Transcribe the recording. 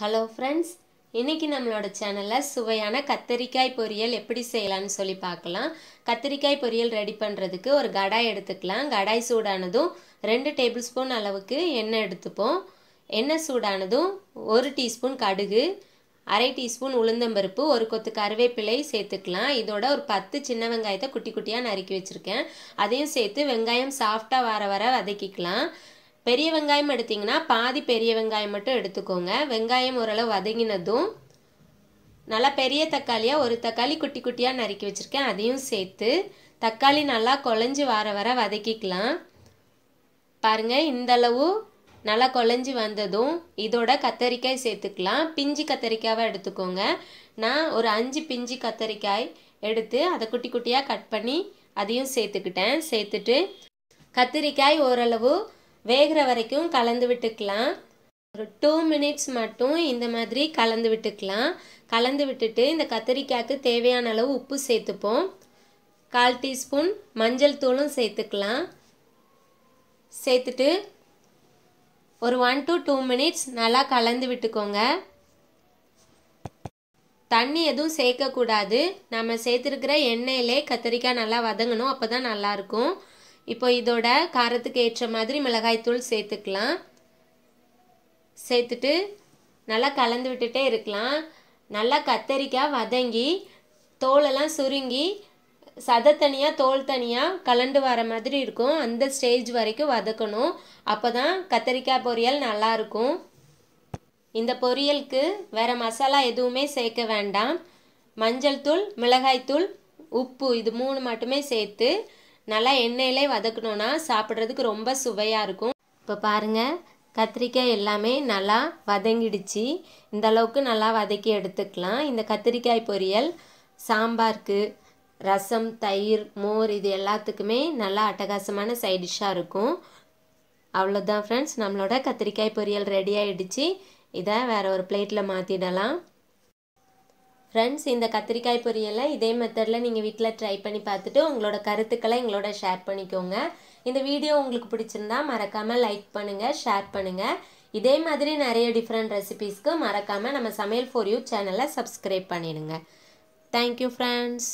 hello friends இன்றைக்கி நம்மளோட சேனலில் சுவையான கத்தரிக்காய் பொரியல் எப்படி செய்யலான்னு சொல்லி பார்க்கலாம் கத்தரிக்காய் பொரியல் ரெடி பண்ணுறதுக்கு ஒரு கடாய் எடுத்துக்கலாம் கடாய் சூடானதும் ரெண்டு டேபிள் ஸ்பூன் அளவுக்கு எண்ணெய் எடுத்துப்போம் எண்ணெய் சூடானதும் ஒரு டீஸ்பூன் கடுகு அரை டீஸ்பூன் உளுந்தம்பருப்பு ஒரு கொத்து கருவேப்பிலை சேர்த்துக்கலாம் இதோட ஒரு பத்து சின்ன வெங்காயத்தை குட்டி குட்டியாக நறுக்கி வச்சுருக்கேன் அதையும் சேர்த்து வெங்காயம் சாஃப்டாக வர வர வதக்கிக்கலாம் பெரிய வெங்காயம் எடுத்திங்கன்னா பாதி பெரிய வெங்காயம் மட்டும் எடுத்துக்கோங்க வெங்காயம் ஓரளவு வதங்கினதும் நல்லா பெரிய தக்காளியாக ஒரு தக்காளி குட்டி குட்டியாக நறுக்கி வச்சுருக்கேன் அதையும் சேர்த்து தக்காளி நல்லா குழஞ்சி வர வர வதக்கிக்கலாம் பாருங்கள் இந்தளவு நல்லா குழஞ்சி வந்ததும் இதோட கத்தரிக்காய் சேர்த்துக்கலாம் பிஞ்சு கத்தரிக்காவை எடுத்துக்கோங்க நான் ஒரு அஞ்சு பிஞ்சு கத்தரிக்காய் எடுத்து அதை குட்டி குட்டியாக கட் பண்ணி அதையும் சேர்த்துக்கிட்டேன் சேர்த்துட்டு கத்திரிக்காய் ஓரளவு வேகிற வரைக்கும் கலந்து விட்டுக்கலாம் ஒரு டூ மினிட்ஸ் மட்டும் இந்த மாதிரி கலந்து விட்டுக்கலாம் கலந்து விட்டுட்டு இந்த கத்திரிக்காய்க்கு தேவையான அளவு உப்பு சேர்த்துப்போம் கால் டீஸ்பூன் மஞ்சள் தூளும் சேர்த்துக்கலாம் சேர்த்துட்டு ஒரு ஒன் டு டூ மினிட்ஸ் நல்லா கலந்து விட்டுக்கோங்க தண்ணி எதுவும் சேர்க்கக்கூடாது நம்ம சேர்த்துருக்கிற எண்ணெயிலே கத்திரிக்காய் நல்லா வதங்கணும் அப்போ தான் நல்லாயிருக்கும் இப்போ இதோட காரத்துக்கு ஏற்ற மாதிரி மிளகாய்த்தூள் சேர்த்துக்கலாம் சேர்த்துட்டு நல்லா கலந்து விட்டுட்டே இருக்கலாம் நல்லா கத்தரிக்காய் வதங்கி தோலெல்லாம் சுருங்கி சத தனியாக தோல் தனியாக கலண்டு வர மாதிரி இருக்கும் அந்த ஸ்டேஜ் வரைக்கும் வதக்கணும் அப்போ தான் கத்தரிக்காய் பொரியல் நல்லாயிருக்கும் இந்த பொரியலுக்கு வேறு மசாலா எதுவுமே சேர்க்க வேண்டாம் மஞ்சள் தூள் மிளகாய்த்தூள் உப்பு இது மூணு மட்டுமே சேர்த்து நல்லா எண்ணெயிலே வதக்கணும்னா சாப்பிட்றதுக்கு ரொம்ப சுவையாக இருக்கும் இப்போ பாருங்கள் கத்திரிக்காய் எல்லாமே நல்லா வதங்கிடுச்சு இந்த அளவுக்கு நல்லா வதக்கி எடுத்துக்கலாம் இந்த கத்திரிக்காய் பொரியல் சாம்பாருக்கு ரசம் தயிர் மோர் இது எல்லாத்துக்குமே நல்லா அட்டகாசமான சைடிஷ்ஷாக இருக்கும் அவ்வளோதான் ஃப்ரெண்ட்ஸ் நம்மளோட கத்திரிக்காய் பொரியல் ரெடி ஆகிடுச்சு இதை வேறு ஒரு பிளேட்டில் மாற்றிடலாம் ஃப்ரெண்ட்ஸ் இந்த கத்திரிக்காய் பொரியலை இதே மெத்தடில் நீங்கள் வீட்டில் ட்ரை பண்ணி பார்த்துட்டு உங்களோட கருத்துக்களை எங்களோட ஷேர் பண்ணிக்கோங்க இந்த வீடியோ உங்களுக்கு பிடிச்சிருந்தா மறக்காமல் லைக் பண்ணுங்கள் ஷேர் பண்ணுங்கள் இதே மாதிரி நிறைய டிஃப்ரெண்ட் ரெசிபீஸ்க்கு மறக்காமல் நம்ம சமையல் ஃபார் யூ சேனலை சப்ஸ்கிரைப் பண்ணிடுங்க தேங்க்யூ ஃப்ரெண்ட்ஸ்